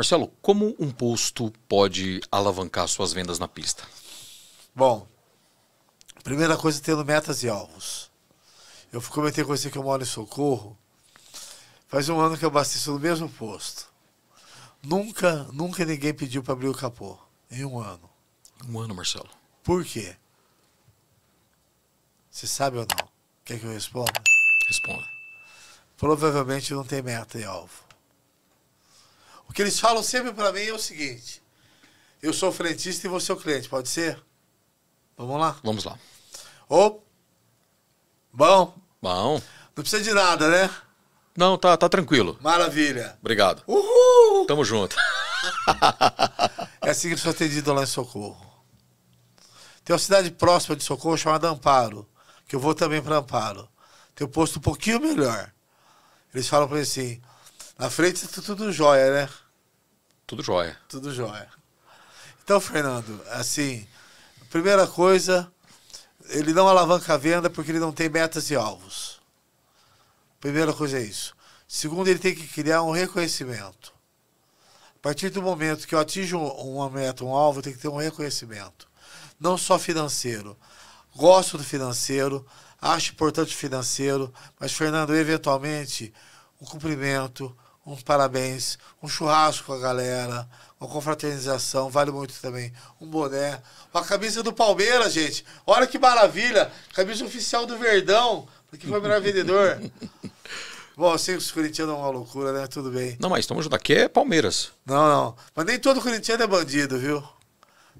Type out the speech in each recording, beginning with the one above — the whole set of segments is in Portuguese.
Marcelo, como um posto pode alavancar suas vendas na pista? Bom, primeira coisa, é tendo metas e alvos. Eu comentei com você que eu moro em Socorro. Faz um ano que eu abasteço no mesmo posto. Nunca, nunca ninguém pediu para abrir o capô. Em um ano. Um ano, Marcelo. Por quê? Você sabe ou não? Quer que eu responda? Responda. Provavelmente não tem meta e alvo. O que eles falam sempre para mim é o seguinte: eu sou o frentista e você é o cliente, pode ser? Vamos lá? Vamos lá. Ou. Bom? Bom. Não precisa de nada, né? Não, tá, tá tranquilo. Maravilha. Obrigado. Uhul! Tamo junto. é assim que eu sou atendido lá em Socorro. Tem uma cidade próxima de Socorro chamada Amparo, que eu vou também para Amparo. Tem um posto um pouquinho melhor. Eles falam para mim assim: na frente tá tudo jóia, né? Tudo jóia. Tudo jóia. Então, Fernando, assim, primeira coisa, ele não alavanca a venda porque ele não tem metas e alvos. Primeira coisa é isso. Segundo, ele tem que criar um reconhecimento. A partir do momento que eu atinjo uma meta, um alvo, tem que ter um reconhecimento. Não só financeiro. Gosto do financeiro, acho importante o financeiro, mas, Fernando, eventualmente, o cumprimento, uns parabéns, um churrasco com a galera, uma confraternização, vale muito também. Um boné. Uma camisa do Palmeiras, gente. Olha que maravilha! Camisa oficial do Verdão, porque foi o melhor vendedor. Bom, eu sei que os corintianos é uma loucura, né? Tudo bem. Não, mas estamos juntos aqui é Palmeiras. Não, não. Mas nem todo corintiano é bandido, viu?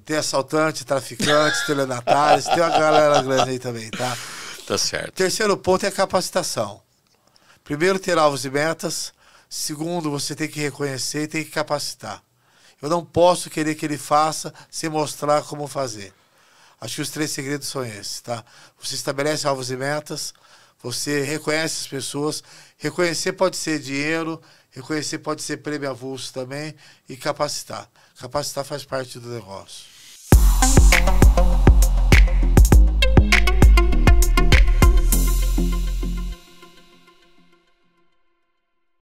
Tem assaltante, traficante, telenatários, tem uma galera grande aí também, tá? Tá certo. Terceiro ponto é a capacitação. Primeiro, ter alvos e metas. Segundo, você tem que reconhecer e tem que capacitar. Eu não posso querer que ele faça sem mostrar como fazer. Acho que os três segredos são esses, tá? Você estabelece alvos e metas, você reconhece as pessoas. Reconhecer pode ser dinheiro, reconhecer pode ser prêmio avulso também e capacitar. Capacitar faz parte do negócio.